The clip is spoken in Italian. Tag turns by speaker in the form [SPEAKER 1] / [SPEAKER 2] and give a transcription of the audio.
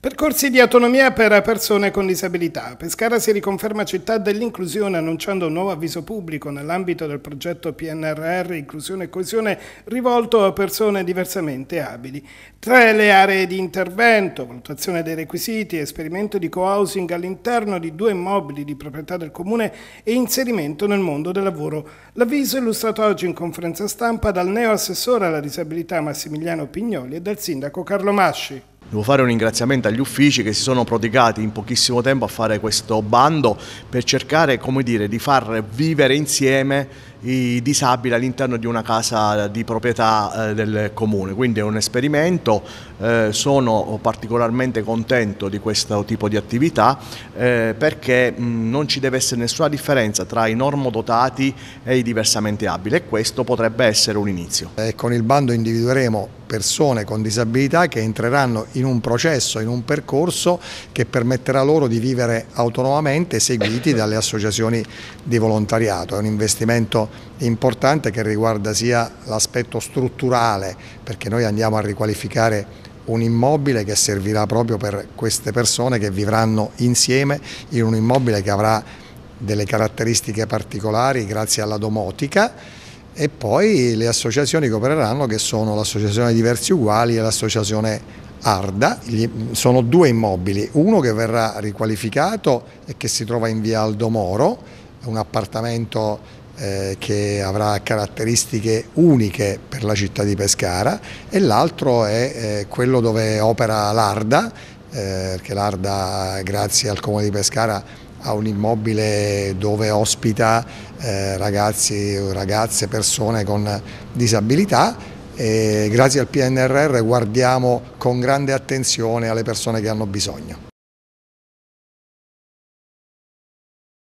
[SPEAKER 1] Percorsi di autonomia per persone con disabilità. Pescara si riconferma città dell'inclusione annunciando un nuovo avviso pubblico nell'ambito del progetto PNRR Inclusione e Coesione rivolto a persone diversamente abili. Tra le aree di intervento, valutazione dei requisiti, esperimento di co-housing all'interno di due immobili di proprietà del comune e inserimento nel mondo del lavoro. L'avviso è illustrato oggi in conferenza stampa dal neo assessore alla disabilità Massimiliano Pignoli e dal sindaco Carlo Masci. Devo
[SPEAKER 2] fare un ringraziamento agli uffici che si sono prodigati in pochissimo tempo a fare questo bando per cercare come dire, di far vivere insieme i disabili all'interno di una casa di proprietà eh, del comune, quindi è un esperimento, eh, sono particolarmente contento di questo tipo di attività eh, perché non ci deve essere nessuna differenza tra i normodotati e i diversamente abili e questo potrebbe essere un inizio. E con il bando individueremo persone con disabilità che entreranno in un
[SPEAKER 3] processo, in un percorso che permetterà loro di vivere autonomamente seguiti dalle associazioni di volontariato, è un investimento importante che riguarda sia l'aspetto strutturale, perché noi andiamo a riqualificare un immobile che servirà proprio per queste persone che vivranno insieme in un immobile che avrà delle caratteristiche particolari grazie alla domotica e poi le associazioni che opereranno che sono l'associazione Diversi Uguali e l'associazione Arda, sono due immobili, uno che verrà riqualificato e che si trova in via Aldomoro, un appartamento eh, che avrà caratteristiche uniche per la città di Pescara e l'altro è eh, quello dove opera l'Arda, eh, perché l'Arda grazie al Comune di Pescara ha un immobile dove ospita eh, ragazzi, ragazze, persone con disabilità e grazie al PNRR guardiamo con grande attenzione
[SPEAKER 2] alle persone che hanno bisogno.